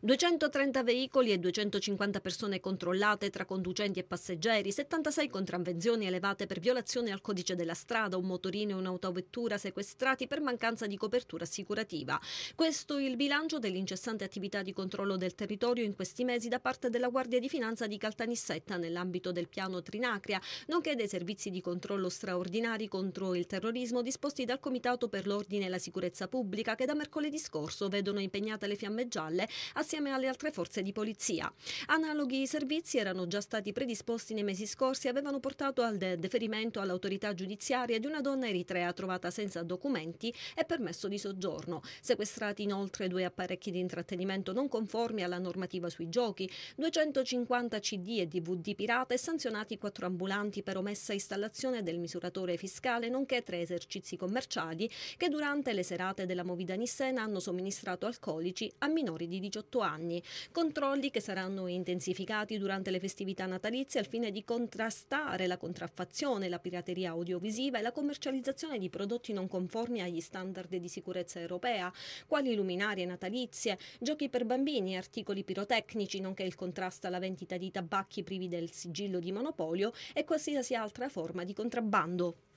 230 veicoli e 250 persone controllate tra conducenti e passeggeri, 76 contravvenzioni elevate per violazione al codice della strada, un motorino e un'autovettura sequestrati per mancanza di copertura assicurativa. Questo il bilancio dell'incessante attività di controllo del territorio in questi mesi da parte della Guardia di Finanza di Caltanissetta nell'ambito del piano Trinacria, nonché dei servizi di controllo straordinari contro il terrorismo disposti dal Comitato per l'Ordine e la Sicurezza Pubblica che da mercoledì scorso vedono impegnate le fiamme gialle a assieme alle altre forze di polizia. Analoghi servizi erano già stati predisposti nei mesi scorsi e avevano portato al deferimento all'autorità giudiziaria di una donna eritrea trovata senza documenti e permesso di soggiorno. Sequestrati inoltre due apparecchi di intrattenimento non conformi alla normativa sui giochi, 250 CD e DVD pirata e sanzionati quattro ambulanti per omessa installazione del misuratore fiscale, nonché tre esercizi commerciali che durante le serate della Movida Nissena hanno somministrato alcolici a minori di 18 anni. 18 anni, controlli che saranno intensificati durante le festività natalizie al fine di contrastare la contraffazione, la pirateria audiovisiva e la commercializzazione di prodotti non conformi agli standard di sicurezza europea, quali luminarie natalizie, giochi per bambini, articoli pirotecnici, nonché il contrasto alla vendita di tabacchi privi del sigillo di monopolio e qualsiasi altra forma di contrabbando.